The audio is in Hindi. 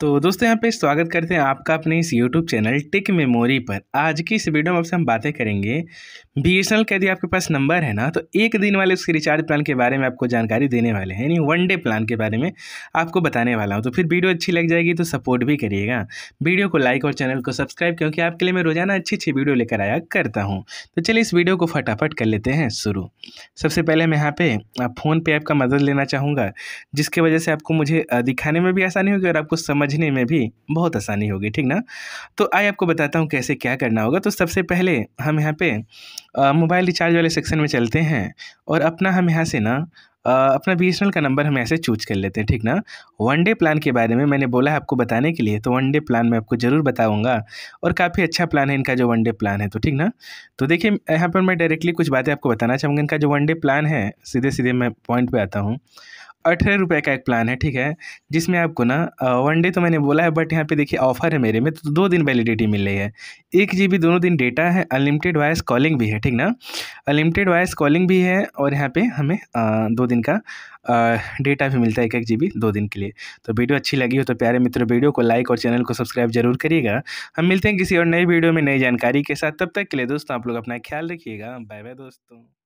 तो दोस्तों यहाँ पे स्वागत करते हैं आपका अपने इस यूट्यूब चैनल टिक मेमोरी पर आज की इस वीडियो में आपसे हम बातें करेंगे बी एस एन का यदि आपके पास नंबर है ना तो एक दिन वाले उसके रिचार्ज प्लान के बारे में आपको जानकारी देने वाले हैं यानी वन डे प्लान के बारे में आपको बताने वाला हूँ तो फिर वीडियो अच्छी लग जाएगी तो सपोर्ट भी करिएगा वीडियो को लाइक और चैनल को सब्सक्राइब क्योंकि आपके लिए मैं रोजाना अच्छी अच्छी वीडियो लेकर आया करता हूँ तो चलिए इस वीडियो को फटाफट कर लेते हैं शुरू सबसे पहले मैं यहाँ पर फ़ोन ऐप का मदद लेना चाहूँगा जिसकी वजह से आपको मुझे दिखाने में भी आसानी होगी और आपको समझ समझने में भी बहुत आसानी होगी ठीक ना तो आइए आपको बताता हूँ कैसे क्या करना होगा तो सबसे पहले हम यहाँ पे मोबाइल रिचार्ज वाले सेक्शन में चलते हैं और अपना हम यहाँ से ना आ, अपना बी का नंबर हम ऐसे चूज कर लेते हैं ठीक ना वन डे प्लान के बारे में मैंने बोला है आपको बताने के लिए तो वन डे प्लान मैं आपको ज़रूर बताऊंगा और काफ़ी अच्छा प्लान है इनका जो वन डे प्लान है तो ठीक ना तो देखिए यहाँ पर मैं डायरेक्टली कुछ बातें आपको बताना चाहूँगा इनका जो वन डे प्लान है सीधे सीधे मैं पॉइंट पर आता हूँ अठारह रुपये का एक प्लान है ठीक है जिसमें आपको ना वन डे तो मैंने बोला है बट यहाँ पे देखिए ऑफर है मेरे में तो दो दिन वैलिडिटी मिल रही है एक जी बी दोनों दिन डेटा है अनलिमिटेड वॉयस कॉलिंग भी है ठीक ना अनलिमिटेड वॉयस कॉलिंग भी है और यहाँ पे हमें आ, दो दिन का आ, डेटा भी मिलता है एक एक जी दो दिन के लिए तो वीडियो अच्छी लगी हो तो प्यारे मित्रों वीडियो को लाइक और चैनल को सब्सक्राइब जरूर करिएगा हम मिलते हैं किसी और नई वीडियो में नई जानकारी के साथ तब तक के लिए दोस्तों आप लोग अपना ख्याल रखिएगा बाय बाय दोस्तों